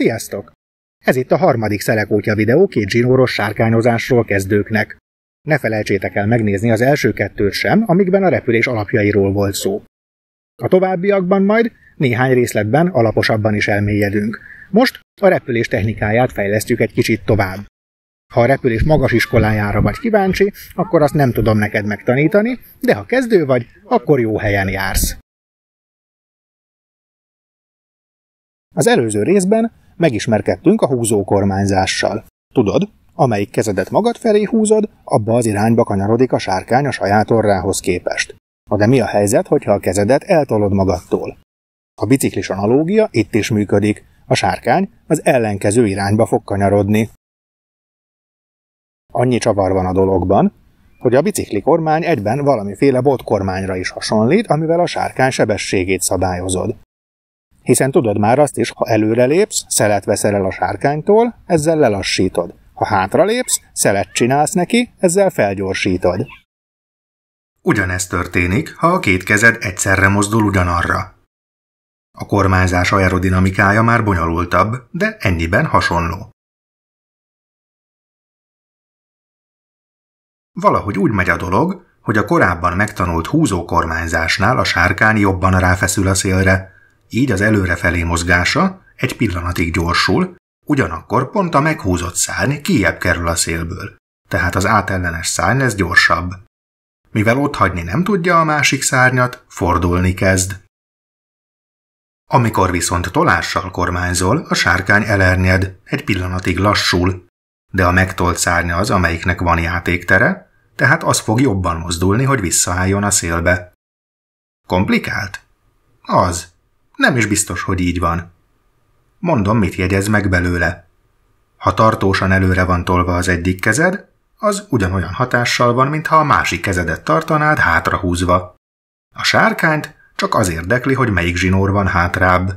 Sziasztok! Ez itt a harmadik szelekótya videó két zsinóros sárkányozásról kezdőknek. Ne felejtsétek el megnézni az első kettőt sem, amikben a repülés alapjairól volt szó. A továbbiakban majd néhány részletben alaposabban is elmélyedünk. Most a repülés technikáját fejlesztjük egy kicsit tovább. Ha a repülés magas iskolájára vagy kíváncsi, akkor azt nem tudom neked megtanítani, de ha kezdő vagy, akkor jó helyen jársz. Az előző részben megismerkedtünk a húzókormányzással. Tudod, amelyik kezedet magad felé húzod, abba az irányba kanyarodik a sárkány a saját orrához képest. Na de mi a helyzet, hogyha a kezedet eltolod magadtól? A biciklis analógia itt is működik. A sárkány az ellenkező irányba fog kanyarodni. Annyi csavar van a dologban, hogy a bicikli kormány egyben valamiféle botkormányra is hasonlít, amivel a sárkány sebességét szabályozod. Hiszen tudod már azt is, ha előre lépsz, szelet veszel el a sárkánytól, ezzel lelassítod. Ha hátra lépsz, szelet csinálsz neki, ezzel felgyorsítod. Ugyanez történik, ha a két kezed egyszerre mozdul ugyanarra. A kormányzás aerodinamikája már bonyolultabb, de ennyiben hasonló. Valahogy úgy megy a dolog, hogy a korábban megtanult húzókormányzásnál a sárkány jobban ráfeszül a szélre, így az előrefelé mozgása egy pillanatig gyorsul, ugyanakkor pont a meghúzott szárny kiebb kerül a szélből, tehát az átellenes szárny lesz gyorsabb. Mivel ott hagyni nem tudja a másik szárnyat, fordulni kezd. Amikor viszont tolással kormányzol, a sárkány elernyed, egy pillanatig lassul, de a megtolt szárnya az, amelyiknek van játéktere, tehát az fog jobban mozdulni, hogy visszaálljon a szélbe. Komplikált? Az. Nem is biztos, hogy így van. Mondom, mit jegyez meg belőle. Ha tartósan előre van tolva az egyik kezed, az ugyanolyan hatással van, mintha a másik kezedet tartanád hátrahúzva. A sárkányt csak az érdekli, hogy melyik zsinór van hátrább.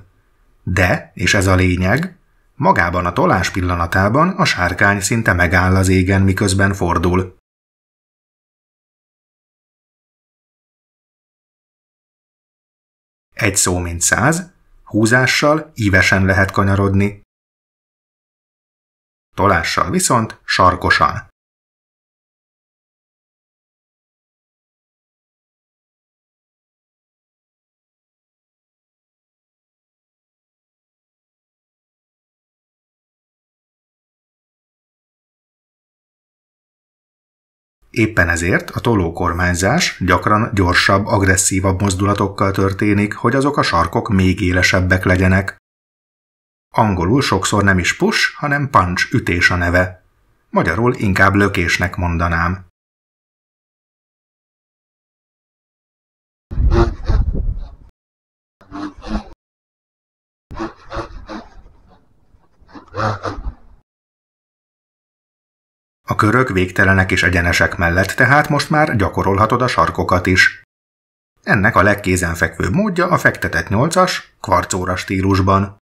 De, és ez a lényeg, magában a tolás pillanatában a sárkány szinte megáll az égen, miközben fordul. egy szó mint száz, húzással ívesen lehet kanyarodni. Tolással viszont sarkosan. Éppen ezért a tolókormányzás gyakran gyorsabb, agresszívabb mozdulatokkal történik, hogy azok a sarkok még élesebbek legyenek. Angolul sokszor nem is push, hanem punch ütés a neve. Magyarul inkább lökésnek mondanám. Yeah. A körök végtelenek és egyenesek mellett tehát most már gyakorolhatod a sarkokat is. Ennek a legkézenfekvőbb módja a fektetett nyolcas, kvarcóra stílusban.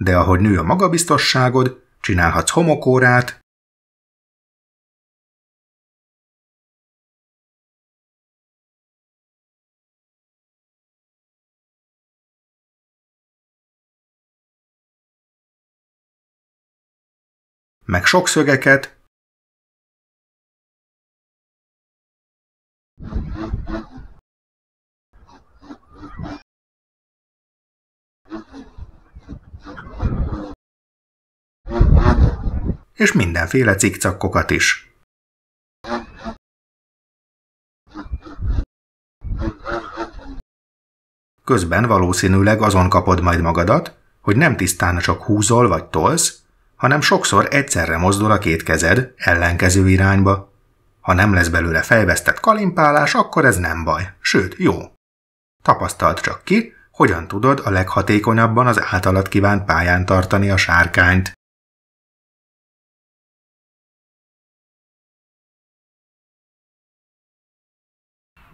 De ahogy nő a magabiztosságod, csinálhatsz homokórát, meg sok szögeket. és mindenféle cikcakkokat is. Közben valószínűleg azon kapod majd magadat, hogy nem tisztán csak húzol vagy tolsz, hanem sokszor egyszerre mozdul a két kezed ellenkező irányba. Ha nem lesz belőle fejvesztett kalimpálás, akkor ez nem baj, sőt, jó. Tapasztalt csak ki, hogyan tudod a leghatékonyabban az általad kívánt pályán tartani a sárkányt.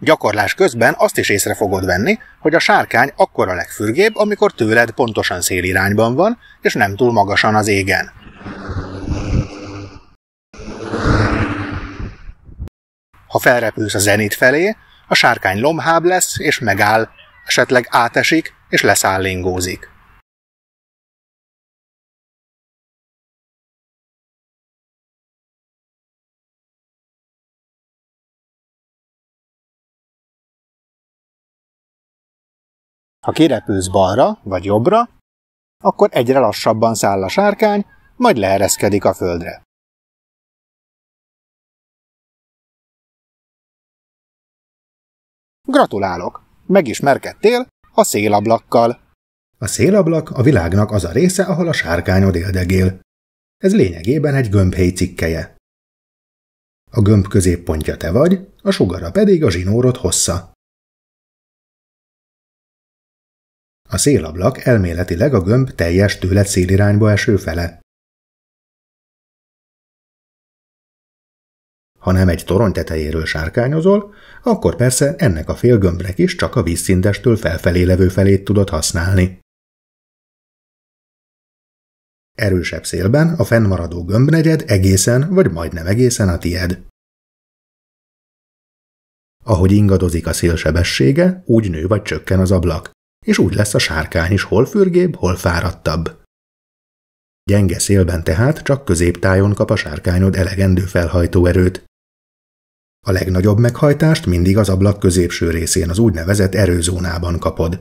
Gyakorlás közben azt is észre fogod venni, hogy a sárkány akkor a legfürgébb, amikor tőled pontosan szélirányban van, és nem túl magasan az égen. Ha felrepülsz a zenit felé, a sárkány lomhább lesz és megáll, esetleg átesik és leszállingózik. Ha kirepülsz balra vagy jobbra, akkor egyre lassabban száll a sárkány, majd leereszkedik a földre. Gratulálok! Megismerkedtél a szélablakkal. A szélablak a világnak az a része, ahol a sárkányod éldegél. Ez lényegében egy gömbhely cikkeje. A gömb középpontja te vagy, a sugara pedig a zsinórod hossza. A szélablak elméletileg a gömb teljes tőle szélirányba eső fele. Ha nem egy torony tetejéről sárkányozol, akkor persze ennek a félgömbnek is csak a vízszintestől felfelé levő felét tudod használni. Erősebb szélben a fennmaradó gömbnegyed egészen vagy majdnem egészen a tied. Ahogy ingadozik a szélsebessége, úgy nő vagy csökken az ablak és úgy lesz a sárkány is hol fürgébb, hol fáradtabb. Gyenge szélben tehát csak középtájon kap a sárkányod elegendő erőt. A legnagyobb meghajtást mindig az ablak középső részén, az úgynevezett erőzónában kapod.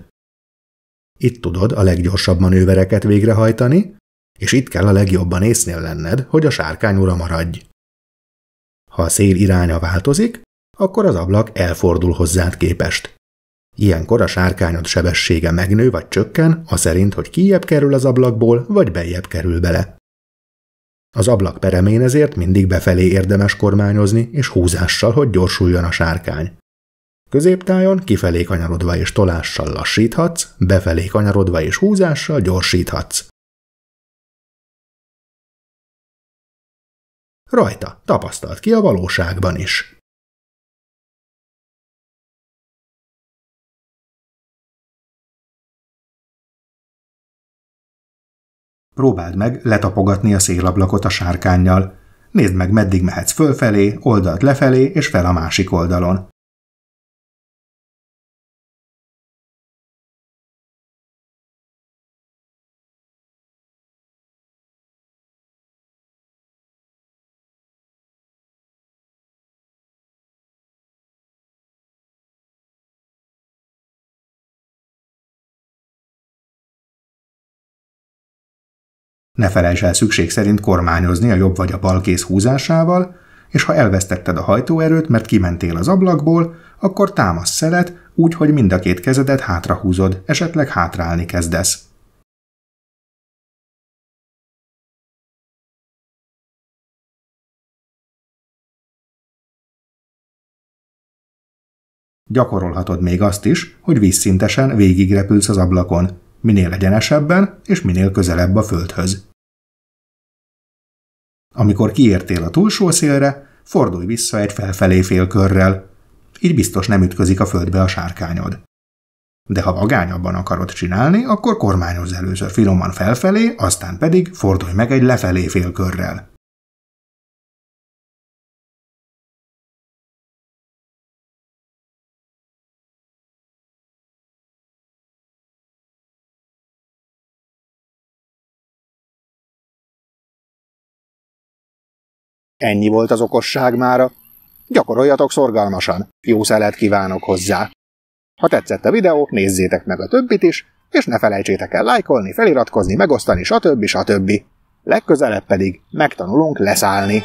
Itt tudod a leggyorsabb manővereket végrehajtani, és itt kell a legjobban észnél lenned, hogy a sárkány ura maradj. Ha a szél iránya változik, akkor az ablak elfordul hozzád képest. Ilyenkor a sárkányod sebessége megnő vagy csökken, a szerint, hogy kijebb kerül az ablakból, vagy bejebb kerül bele. Az ablak peremén ezért mindig befelé érdemes kormányozni, és húzással, hogy gyorsuljon a sárkány. Középtájon kifelé kanyarodva és tolással lassíthatsz, befelé kanyarodva és húzással gyorsíthatsz. Rajta tapasztalt ki a valóságban is. Próbáld meg letapogatni a szélablakot a sárkányjal. Nézd meg, meddig mehetsz fölfelé, oldalt lefelé és fel a másik oldalon. Ne felejts el szükség szerint kormányozni a jobb vagy a bal kéz húzásával, és ha elvesztetted a hajtóerőt, mert kimentél az ablakból, akkor támasz szelet, úgy, hogy mind a két kezedet hátrahúzod, esetleg hátrálni kezdesz. Gyakorolhatod még azt is, hogy vízszintesen végigrepülsz az ablakon, minél egyenesebben és minél közelebb a földhöz. Amikor kiértél a túlsó szélre, fordulj vissza egy felfelé félkörrel, így biztos nem ütközik a földbe a sárkányod. De ha vagányabban akarod csinálni, akkor kormányozz először finoman felfelé, aztán pedig fordulj meg egy lefelé félkörrel. Ennyi volt az okosság mára. Gyakoroljatok szorgalmasan. Jó szelet kívánok hozzá. Ha tetszett a videó, nézzétek meg a többit is, és ne felejtsétek el lájkolni, feliratkozni, megosztani, stb. stb. Legközelebb pedig megtanulunk leszállni.